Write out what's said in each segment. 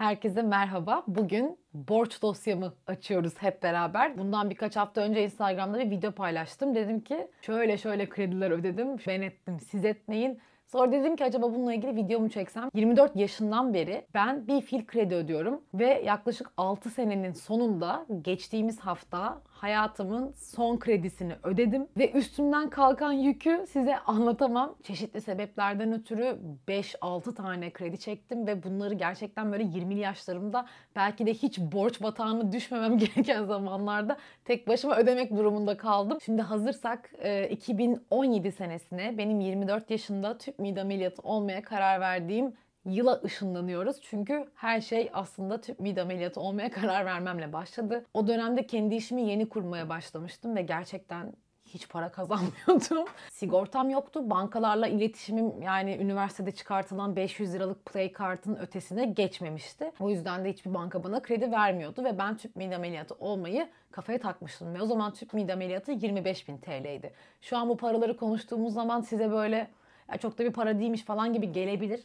Herkese merhaba. Bugün borç dosyamı açıyoruz hep beraber. Bundan birkaç hafta önce Instagram'da bir video paylaştım. Dedim ki şöyle şöyle krediler ödedim, ben ettim, siz etmeyin. Sonra dedim ki acaba bununla ilgili videomu çeksem. 24 yaşından beri ben bir fil kredi ödüyorum ve yaklaşık 6 senenin sonunda geçtiğimiz hafta hayatımın son kredisini ödedim ve üstümden kalkan yükü size anlatamam. Çeşitli sebeplerden ötürü 5-6 tane kredi çektim ve bunları gerçekten böyle 20 yaşlarımda belki de hiç borç batağına düşmemem gereken zamanlarda tek başıma ödemek durumunda kaldım. Şimdi hazırsak 2017 e, senesine benim 24 yaşında tüp mide ameliyatı olmaya karar verdiğim yıla ışınlanıyoruz. Çünkü her şey aslında tüp mide ameliyatı olmaya karar vermemle başladı. O dönemde kendi işimi yeni kurmaya başlamıştım ve gerçekten hiç para kazanmıyordum. Sigortam yoktu. Bankalarla iletişimim yani üniversitede çıkartılan 500 liralık play kartın ötesine geçmemişti. O yüzden de hiçbir banka bana kredi vermiyordu ve ben tüp mide ameliyatı olmayı kafaya takmıştım. Ve o zaman tüp mide ameliyatı 25 bin TL'ydi. Şu an bu paraları konuştuğumuz zaman size böyle ya çok da bir para değilmiş falan gibi gelebilir.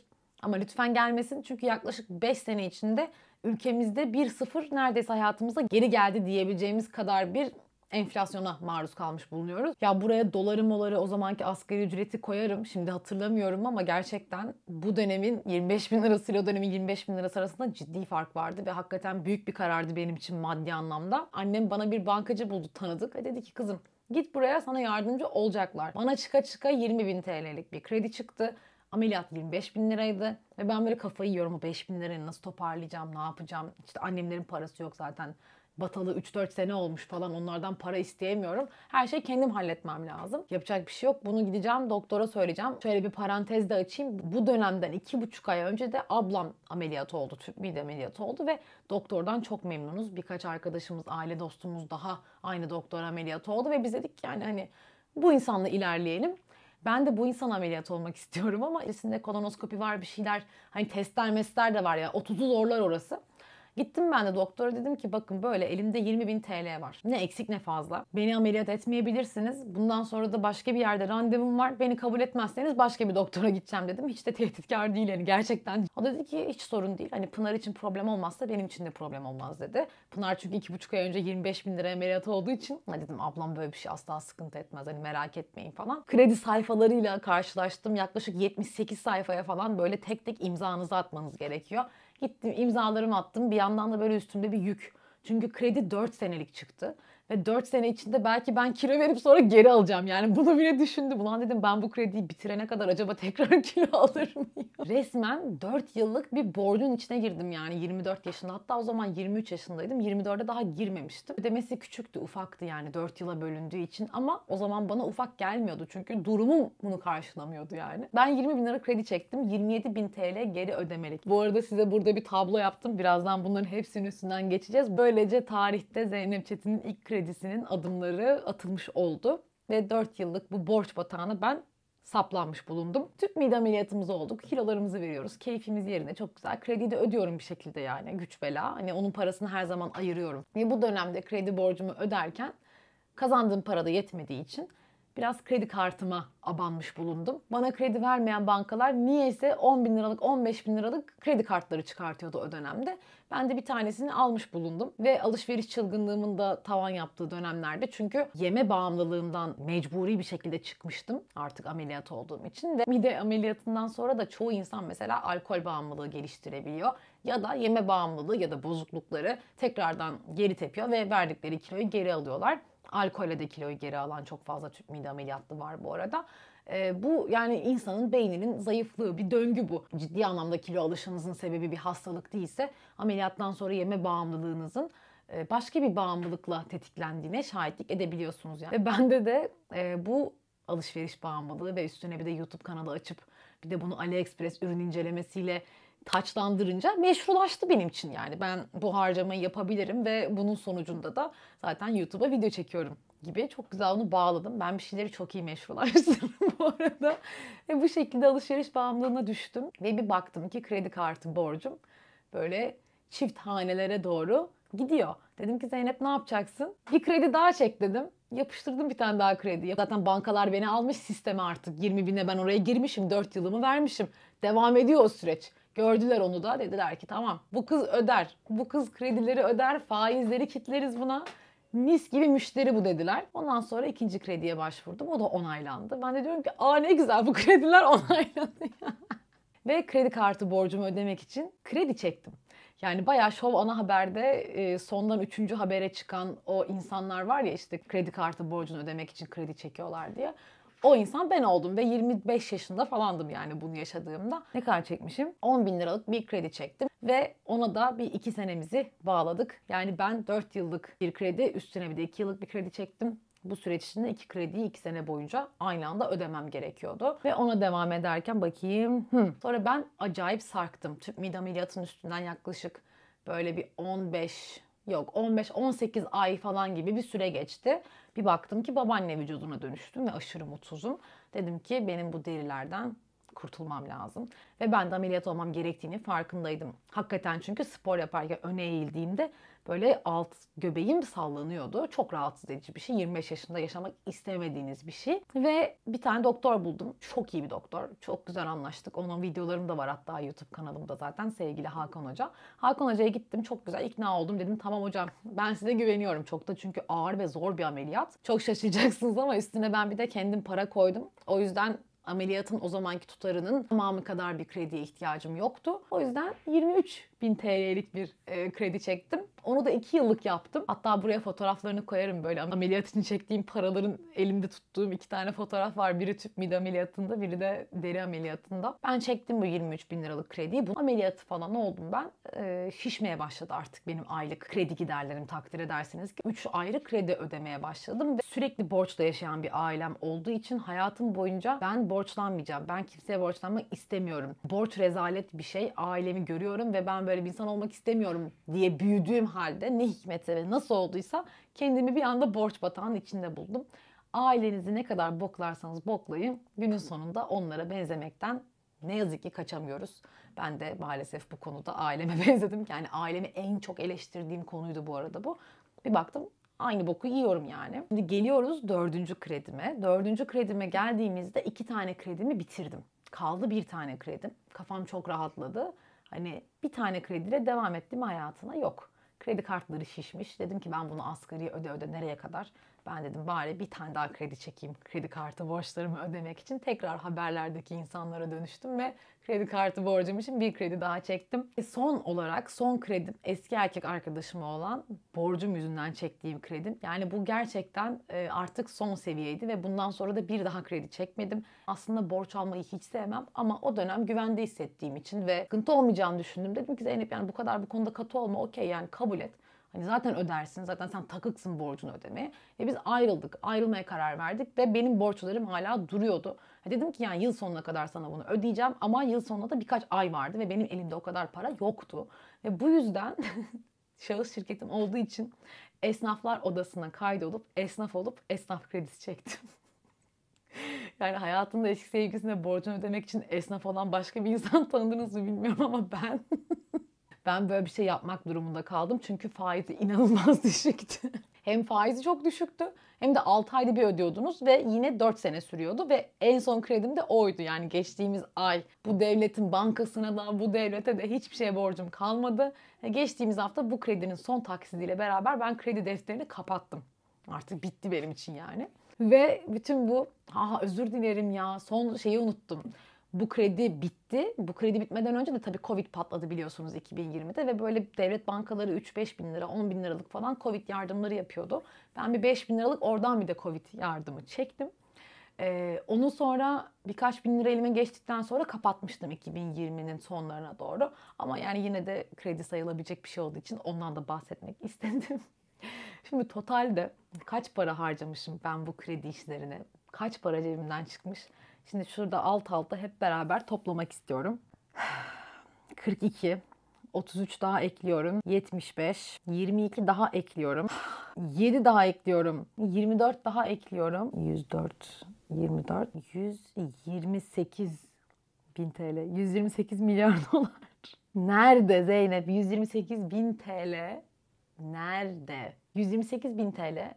Ama lütfen gelmesin çünkü yaklaşık 5 sene içinde ülkemizde 1-0 neredeyse hayatımıza geri geldi diyebileceğimiz kadar bir enflasyona maruz kalmış bulunuyoruz. Ya buraya doları moları o zamanki asgari ücreti koyarım. Şimdi hatırlamıyorum ama gerçekten bu dönemin 25 bin lirası ile o dönemin 25 bin lirası arasında ciddi fark vardı. Ve hakikaten büyük bir karardı benim için maddi anlamda. Annem bana bir bankacı buldu tanıdık. Ve dedi ki kızım git buraya sana yardımcı olacaklar. Bana çıka çıka 20 bin TL'lik bir kredi çıktı. Ameliyat 25 bin liraydı ve ben böyle kafayı yiyorum o 5 bin lirayı nasıl toparlayacağım, ne yapacağım. İşte annemlerin parası yok zaten. Batalı 3-4 sene olmuş falan onlardan para isteyemiyorum. Her şey kendim halletmem lazım. Yapacak bir şey yok. Bunu gideceğim doktora söyleyeceğim. Şöyle bir parantez de açayım. Bu dönemden 2,5 ay önce de ablam ameliyat oldu. Tüp mide ameliyatı oldu ve doktordan çok memnunuz. Birkaç arkadaşımız, aile dostumuz daha aynı doktor ameliyatı oldu ve biz dedik yani hani bu insanla ilerleyelim. Ben de bu insan ameliyat olmak istiyorum ama içerisinde kolonoskopi var bir şeyler hani testler mesler de var ya yani 30'u zorlar orası. Gittim ben de doktora dedim ki bakın böyle elimde 20 bin TL var. Ne eksik ne fazla. Beni ameliyat etmeyebilirsiniz. Bundan sonra da başka bir yerde randevum var. Beni kabul etmezseniz başka bir doktora gideceğim dedim. Hiç de tehditkar değil yani gerçekten. O dedi ki hiç sorun değil. Hani Pınar için problem olmazsa benim için de problem olmaz dedi. Pınar çünkü iki buçuk ay önce 25 bin lira ameliyatı olduğu için dedim ablam böyle bir şey asla sıkıntı etmez. Hani merak etmeyin falan. Kredi sayfalarıyla karşılaştım. Yaklaşık 78 sayfaya falan böyle tek tek imzanızı atmanız gerekiyor. Gittim imzalarımı attım. Bir yandan da böyle üstümde bir yük. Çünkü kredi 4 senelik çıktı. Ve 4 sene içinde belki ben kilo verip sonra geri alacağım. Yani bunu bile düşündüm. Ulan dedim ben bu krediyi bitirene kadar acaba tekrar kilo alır mıyım? Resmen 4 yıllık bir borcun içine girdim yani 24 yaşında. Hatta o zaman 23 yaşındaydım. 24'e daha girmemiştim. Ödemesi küçüktü, ufaktı yani 4 yıla bölündüğü için. Ama o zaman bana ufak gelmiyordu. Çünkü durumum bunu karşılamıyordu yani. Ben 20 bin lira kredi çektim. 27 bin TL geri ödemelik. Bu arada size burada bir tablo yaptım. Birazdan bunların hepsinin üstünden geçeceğiz. Böylece tarihte Zeynep Çetin'in ilk kredi kredisinin adımları atılmış oldu. Ve 4 yıllık bu borç batağına ben saplanmış bulundum. Tüp mide ameliyatımız olduk. Kilolarımızı veriyoruz. Keyfimiz yerine çok güzel. Krediyi de ödüyorum bir şekilde yani güç bela. Hani onun parasını her zaman ayırıyorum. Ve bu dönemde kredi borcumu öderken kazandığım para da yetmediği için biraz kredi kartıma abanmış bulundum. Bana kredi vermeyen bankalar niyeyse 10 bin liralık 15 bin liralık kredi kartları çıkartıyordu o dönemde. Ben de bir tanesini almış bulundum ve alışveriş çılgınlığımın da tavan yaptığı dönemlerde çünkü yeme bağımlılığımdan mecburi bir şekilde çıkmıştım artık ameliyat olduğum için ve mide ameliyatından sonra da çoğu insan mesela alkol bağımlılığı geliştirebiliyor ya da yeme bağımlılığı ya da bozuklukları tekrardan geri tepiyor ve verdikleri kiloyu geri alıyorlar. Alkolle de kiloyu geri alan çok fazla tüp mide ameliyatlı var bu arada. E, bu yani insanın beyninin zayıflığı bir döngü bu. Ciddi anlamda kilo alışınızın sebebi bir hastalık değilse ameliyattan sonra yeme bağımlılığınızın e, başka bir bağımlılıkla tetiklendiğine şahitlik edebiliyorsunuz yani. Ve bende de e, bu alışveriş bağımlılığı ve üstüne bir de YouTube kanalı açıp bir de bunu AliExpress ürün incelemesiyle taçlandırınca meşrulaştı benim için yani. Ben bu harcamayı yapabilirim ve bunun sonucunda da zaten YouTube'a video çekiyorum gibi. Çok güzel onu bağladım. Ben bir şeyleri çok iyi meşrulaştırdım bu arada. Ve bu şekilde alışveriş bağımlılığına düştüm. Ve bir baktım ki kredi kartı borcum böyle çift hanelere doğru gidiyor. Dedim ki Zeynep ne yapacaksın? Bir kredi daha çek dedim. Yapıştırdım bir tane daha kredi. Zaten bankalar beni almış sisteme artık. 20 bine ben oraya girmişim. 4 yılımı vermişim. Devam ediyor o süreç. Gördüler onu da dediler ki tamam bu kız öder. Bu kız kredileri öder. Faizleri kitleriz buna. Mis gibi müşteri bu dediler. Ondan sonra ikinci krediye başvurdum. O da onaylandı. Ben de diyorum ki aa ne güzel bu krediler onaylandı. Ve kredi kartı borcumu ödemek için kredi çektim. Yani bayağı şov ana haberde e, sondan üçüncü habere çıkan o insanlar var ya işte kredi kartı borcunu ödemek için kredi çekiyorlar diye o insan ben oldum ve 25 yaşında falandım yani bunu yaşadığımda. Ne kadar çekmişim? 10 bin liralık bir kredi çektim ve ona da bir 2 senemizi bağladık. Yani ben 4 yıllık bir kredi üstüne bir de 2 yıllık bir kredi çektim bu süreç içinde iki krediyi iki sene boyunca aynı anda ödemem gerekiyordu. Ve ona devam ederken bakayım. Hmm. Sonra ben acayip sarktım. Tüp mide ameliyatının üstünden yaklaşık böyle bir 15 Yok 15-18 ay falan gibi bir süre geçti. Bir baktım ki babaanne vücuduna dönüştüm ve aşırı mutsuzum. Dedim ki benim bu derilerden kurtulmam lazım. Ve ben de ameliyat olmam gerektiğini farkındaydım. Hakikaten çünkü spor yaparken öne eğildiğimde böyle alt göbeğim sallanıyordu. Çok rahatsız edici bir şey. 25 yaşında yaşamak istemediğiniz bir şey. Ve bir tane doktor buldum. Çok iyi bir doktor. Çok güzel anlaştık. Onun videolarım da var hatta YouTube kanalımda zaten sevgili Hakan Hoca. Hakan Hoca'ya gittim. Çok güzel ikna oldum. Dedim tamam hocam ben size güveniyorum. Çok da çünkü ağır ve zor bir ameliyat. Çok şaşıracaksınız ama üstüne ben bir de kendim para koydum. O yüzden Ameliyatın o zamanki tutarının tamamı kadar bir krediye ihtiyacım yoktu. O yüzden 23 bin TL'lik bir e, kredi çektim. Onu da 2 yıllık yaptım. Hatta buraya fotoğraflarını koyarım böyle. Ameliyat için çektiğim paraların elimde tuttuğum iki tane fotoğraf var. Biri tüp mide ameliyatında, biri de deri ameliyatında. Ben çektim bu 23 bin liralık krediyi. Bu ameliyatı falan oldum ben. E, şişmeye başladı artık benim aylık kredi giderlerim takdir ederseniz ki. 3 ayrı kredi ödemeye başladım ve sürekli borçla yaşayan bir ailem olduğu için hayatım boyunca ben borç borçlanmayacağım. Ben kimseye borçlanmak istemiyorum. Borç rezalet bir şey. Ailemi görüyorum ve ben böyle bir insan olmak istemiyorum diye büyüdüğüm halde ne hikmetse ve nasıl olduysa kendimi bir anda borç batağının içinde buldum. Ailenizi ne kadar boklarsanız boklayın günün sonunda onlara benzemekten ne yazık ki kaçamıyoruz. Ben de maalesef bu konuda aileme benzedim. Yani ailemi en çok eleştirdiğim konuydu bu arada bu. Bir baktım aynı boku yiyorum yani. Şimdi geliyoruz dördüncü kredime. Dördüncü kredime geldiğimizde iki tane kredimi bitirdim. Kaldı bir tane kredim. Kafam çok rahatladı. Hani bir tane krediyle devam ettim hayatına yok. Kredi kartları şişmiş. Dedim ki ben bunu asgari öde öde nereye kadar? Ben dedim bari bir tane daha kredi çekeyim kredi kartı borçlarımı ödemek için. Tekrar haberlerdeki insanlara dönüştüm ve kredi kartı borcum için bir kredi daha çektim. E son olarak son kredim eski erkek arkadaşıma olan borcum yüzünden çektiğim kredim. Yani bu gerçekten e, artık son seviyeydi ve bundan sonra da bir daha kredi çekmedim. Aslında borç almayı hiç sevmem ama o dönem güvende hissettiğim için ve sıkıntı olmayacağını düşündüm. Dedim ki Zeynep yani bu kadar bu konuda katı olma okey yani kabul et. Hani zaten ödersin, zaten sen takıksın borcunu ödemeye. Ve biz ayrıldık, ayrılmaya karar verdik ve benim borçlarım hala duruyordu. E dedim ki yani yıl sonuna kadar sana bunu ödeyeceğim ama yıl sonuna da birkaç ay vardı ve benim elimde o kadar para yoktu. Ve bu yüzden şahıs şirketim olduğu için esnaflar odasına kaydolup esnaf olup esnaf kredisi çektim. yani hayatında eski sevgisine borcunu ödemek için esnaf olan başka bir insan tanıdınız mı bilmiyorum ama ben ben böyle bir şey yapmak durumunda kaldım. Çünkü faizi inanılmaz düşüktü. hem faizi çok düşüktü hem de 6 ayda bir ödüyordunuz ve yine 4 sene sürüyordu ve en son kredim de oydu. Yani geçtiğimiz ay bu devletin bankasına da bu devlete de hiçbir şeye borcum kalmadı. E, geçtiğimiz hafta bu kredinin son taksidiyle beraber ben kredi defterini kapattım. Artık bitti benim için yani. Ve bütün bu ha özür dilerim ya son şeyi unuttum bu kredi bitti. Bu kredi bitmeden önce de tabii Covid patladı biliyorsunuz 2020'de ve böyle devlet bankaları 3-5 bin lira, 10 bin liralık falan Covid yardımları yapıyordu. Ben bir 5 bin liralık oradan bir de Covid yardımı çektim. Ee, onu sonra birkaç bin lira elime geçtikten sonra kapatmıştım 2020'nin sonlarına doğru. Ama yani yine de kredi sayılabilecek bir şey olduğu için ondan da bahsetmek istedim. Şimdi totalde kaç para harcamışım ben bu kredi işlerine? Kaç para cebimden çıkmış? Şimdi şurada alt alta hep beraber toplamak istiyorum. 42, 33 daha ekliyorum. 75, 22 daha ekliyorum. 7 daha ekliyorum. 24 daha ekliyorum. 104, 24, 128 bin TL. 128 milyar dolar. Nerede Zeynep? 128 bin TL. Nerede? 128 bin TL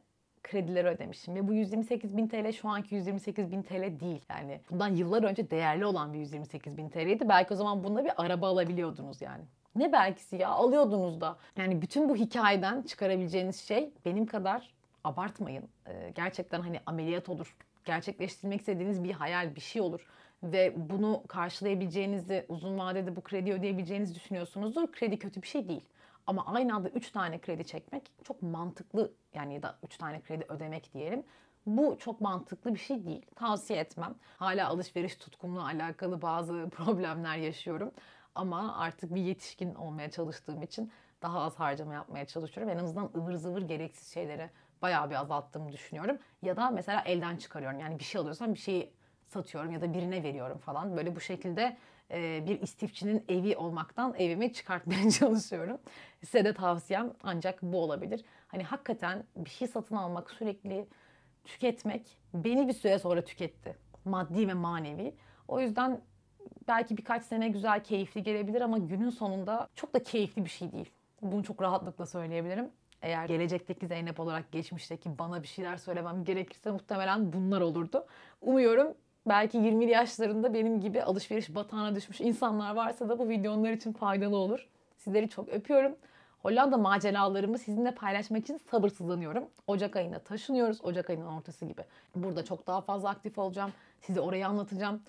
kredileri ödemişim. Ve bu 128 bin TL şu anki 128 bin TL değil. Yani bundan yıllar önce değerli olan bir 128 bin TL'ydi. Belki o zaman bununla bir araba alabiliyordunuz yani. Ne belkisi ya alıyordunuz da. Yani bütün bu hikayeden çıkarabileceğiniz şey benim kadar abartmayın. Ee, gerçekten hani ameliyat olur. Gerçekleştirmek istediğiniz bir hayal, bir şey olur ve bunu karşılayabileceğinizi, uzun vadede bu kredi ödeyebileceğinizi düşünüyorsunuzdur. Kredi kötü bir şey değil. Ama aynı anda 3 tane kredi çekmek çok mantıklı yani da 3 tane kredi ödemek diyelim. Bu çok mantıklı bir şey değil. Tavsiye etmem. Hala alışveriş tutkumla alakalı bazı problemler yaşıyorum. Ama artık bir yetişkin olmaya çalıştığım için daha az harcama yapmaya çalışıyorum. En azından ıvır zıvır gereksiz şeyleri bayağı bir azalttığımı düşünüyorum. Ya da mesela elden çıkarıyorum. Yani bir şey alıyorsam bir şeyi satıyorum ya da birine veriyorum falan. Böyle bu şekilde e, bir istifçinin evi olmaktan evimi çıkartmaya çalışıyorum. Size de tavsiyem ancak bu olabilir. Hani hakikaten bir şey satın almak sürekli tüketmek beni bir süre sonra tüketti. Maddi ve manevi. O yüzden belki birkaç sene güzel, keyifli gelebilir ama günün sonunda çok da keyifli bir şey değil. Bunu çok rahatlıkla söyleyebilirim. Eğer gelecekteki Zeynep olarak geçmişteki bana bir şeyler söylemem gerekirse muhtemelen bunlar olurdu. Umuyorum belki 20 yaşlarında benim gibi alışveriş batağına düşmüş insanlar varsa da bu video onlar için faydalı olur. Sizleri çok öpüyorum. Hollanda maceralarımı sizinle paylaşmak için sabırsızlanıyorum. Ocak ayında taşınıyoruz. Ocak ayının ortası gibi. Burada çok daha fazla aktif olacağım. Size orayı anlatacağım.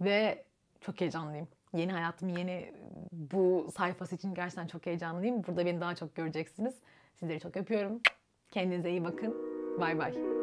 Ve çok heyecanlıyım. Yeni hayatım, yeni bu sayfası için gerçekten çok heyecanlıyım. Burada beni daha çok göreceksiniz. Sizleri çok öpüyorum. Kendinize iyi bakın. Bay bay.